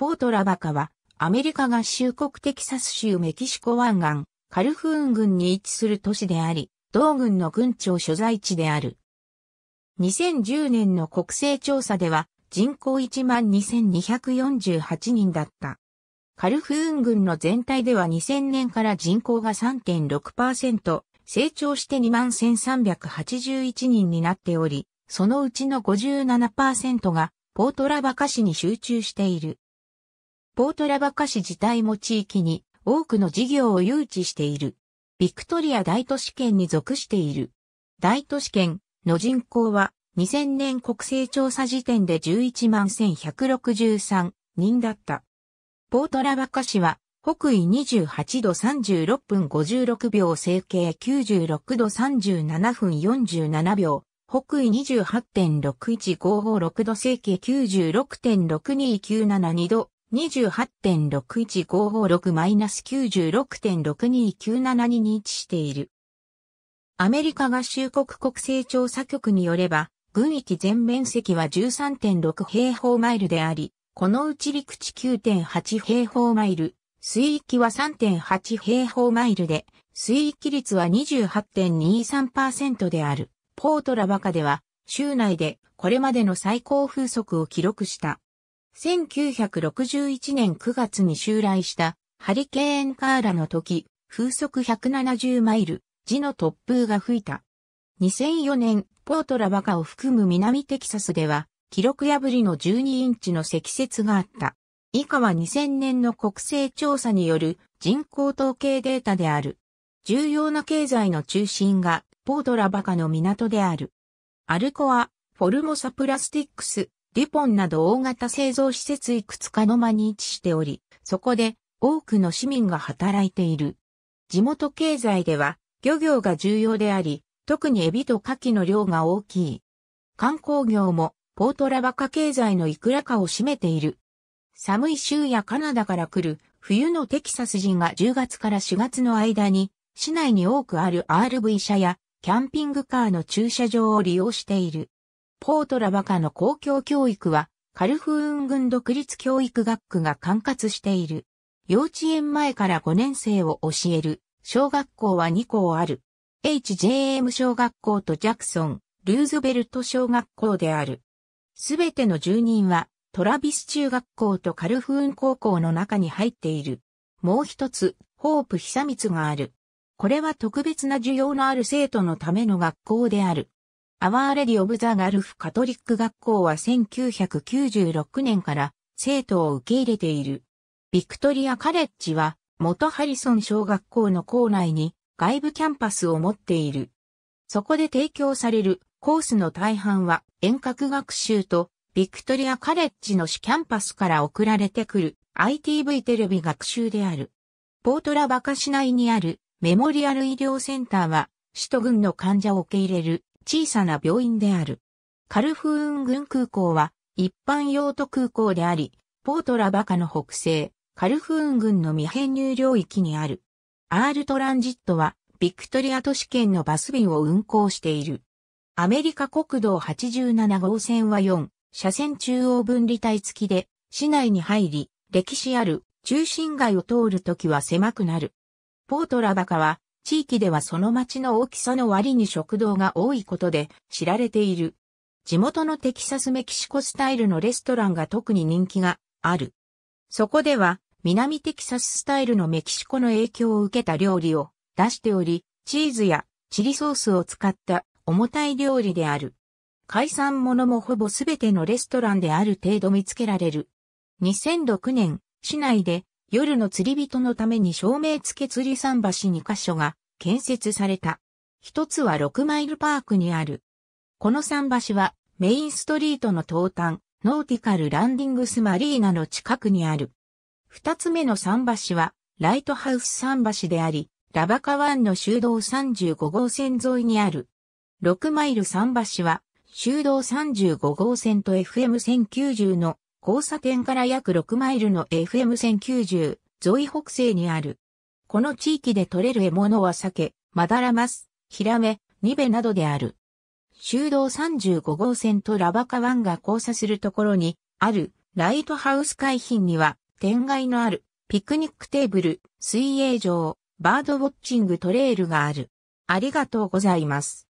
ポートラバカは、アメリカ合衆国テキサス州メキシコ湾岸、カルフーン郡に位置する都市であり、同郡の郡庁所在地である。2010年の国勢調査では、人口12,248人だった。カルフーン郡の全体では2000年から人口が3.6%、成長して21,381人になっており、そのうちの57%がポートラバカ市に集中している。ポートラバカ市自体も地域に多くの事業を誘致している。ビクトリア大都市圏に属している。大都市圏の人口は2000年国勢調査時点で11万1163人だった。ポートラバカ市は北緯28度36分56秒整形96度37分47秒。北緯28.61556度整形96.62972度2 8 6 1 5 5 6 9 6 6 2 9 7 2に位置している。アメリカ合衆国国勢調査局によれば、軍域全面積は13.6平方マイルであり、このうち陸地9.8平方マイル、水域は3.8平方マイルで、水域率は28.23%である。ポートラバカでは、州内でこれまでの最高風速を記録した。1961年9月に襲来したハリケーンカーラの時、風速170マイル、地の突風が吹いた。2004年、ポートラバカを含む南テキサスでは、記録破りの12インチの積雪があった。以下は2000年の国勢調査による人口統計データである。重要な経済の中心がポートラバカの港である。アルコア、フォルモサプラスティックス、リポンなど大型製造施設いくつかの間に位置しており、そこで多くの市民が働いている。地元経済では漁業が重要であり、特にエビとカキの量が大きい。観光業もポートラバカ経済のいくらかを占めている。寒い州やカナダから来る冬のテキサス人が10月から4月の間に市内に多くある RV 車やキャンピングカーの駐車場を利用している。ポートラバカの公共教育は、カルフーン軍独立教育学区が管轄している。幼稚園前から5年生を教える、小学校は2校ある。HJM 小学校とジャクソン、ルーズベルト小学校である。すべての住人は、トラビス中学校とカルフーン高校の中に入っている。もう一つ、ホープ久光がある。これは特別な需要のある生徒のための学校である。アワーレディオブザガルフカトリック学校は1996年から生徒を受け入れている。ビクトリアカレッジは元ハリソン小学校の校内に外部キャンパスを持っている。そこで提供されるコースの大半は遠隔学習とビクトリアカレッジの市キャンパスから送られてくる ITV テレビ学習である。ポートラバカ市内にあるメモリアル医療センターは首都軍の患者を受け入れる小さな病院である。カルフーン軍空港は一般用途空港であり、ポートラバカの北西、カルフーン軍の未編入領域にある。アールトランジットはビクトリア都市圏のバス便を運行している。アメリカ国道87号線は4、車線中央分離帯付きで、市内に入り、歴史ある中心街を通るときは狭くなる。ポートラバカは地域ではその町の大きさの割に食堂が多いことで知られている。地元のテキサスメキシコスタイルのレストランが特に人気がある。そこでは南テキサススタイルのメキシコの影響を受けた料理を出しており、チーズやチリソースを使った重たい料理である。海産物もほぼすべてのレストランである程度見つけられる。2006年、市内で夜の釣り人のために照明付け釣り桟橋2カ所が建設された。一つは6マイルパークにある。この桟橋はメインストリートの東端、ノーティカルランディングスマリーナの近くにある。二つ目の桟橋はライトハウス桟橋であり、ラバカ湾の修道35号線沿いにある。6マイル桟橋は修道35号線と FM1090 の交差点から約6マイルの FM1090 沿い北西にある。この地域で取れる獲物は鮭、マダラマス、ヒラメ、ニベなどである。修道35号線とラバカ湾が交差するところにあるライトハウス海浜には天外のあるピクニックテーブル、水泳場、バードウォッチングトレイルがある。ありがとうございます。